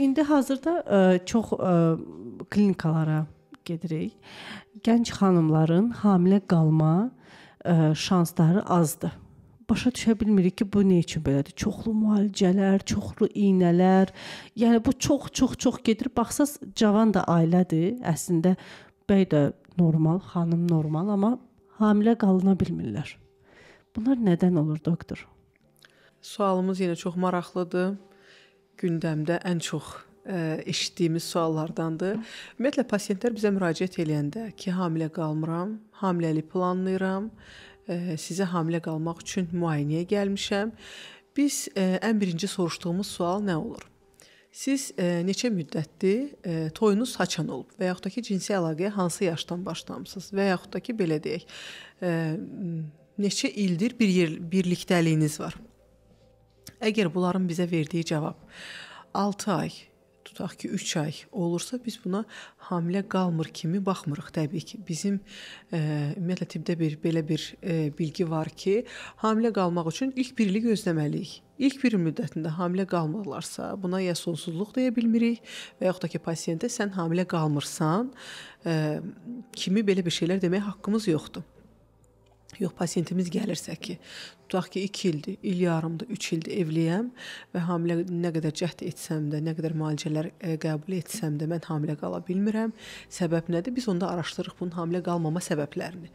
İndi hazırda ə, e, çox ə, e, klinikalara gedirik. Gənc xanımların hamilə qalma ə, e, şansları azdır. Başa düşə bilmirik ki, bu nə üçün belədir. Çoxlu müalicələr, çoxlu iynələr. Yəni bu çox-çox-çox gedir. Baxsaz, cavan da ailədir. Əslində bəy də normal, xanım normal, amma hamilə qalına bilmirlər. Bunlar nədən olur doktor? Sualımız yenə çox maraqlıdır gündəmdə ən çox ə, e, eşitdiyimiz suallardandır. Ümumiyyətlə pasientlər bizə müraciət eləyəndə ki, hamilə qalmıram, hamiləlik planlayıram, ə, e, sizə hamilə qalmaq üçün müayinəyə gəlmişəm. Biz ə, e, ən birinci soruşduğumuz sual nə olur? Siz ə, neçə müddətdir ə, toyunuz haçan olub və yaxud da ki, cinsi əlaqəyə hansı yaşdan başlamısınız və yaxud da ki, belə deyək, ə, neçə ildir bir yer birlikdəliyiniz var? Əgər bunların bizə verdiyi cavab 6 ay, tutaq ki 3 ay olursa biz buna hamilə qalmır kimi baxmırıq təbii ki. Bizim e, ümumiyyətlə tibbdə bir belə bir e, bilgi var ki, hamilə qalmaq üçün ilk 1 ili gözləməliyik. İlk bir il müddətində hamilə qalmırlarsa, buna ya sonsuzluq deyə bilmirik və yaxud da ki, pasiyentə sən hamilə qalmırsan, e, kimi belə bir şeylər demək haqqımız yoxdur. Yox, pasiyentimiz gəlirsə ki, tutaq ki 2 ildir, il yarımdır, 3 ildir evliyəm və hamilə nə qədər cəhd etsəm də, nə qədər müalicələr e, qəbul etsəm də mən hamilə qala bilmirəm. Səbəb nədir? Biz onda araşdırırıq bunun hamilə qalmama səbəblərini.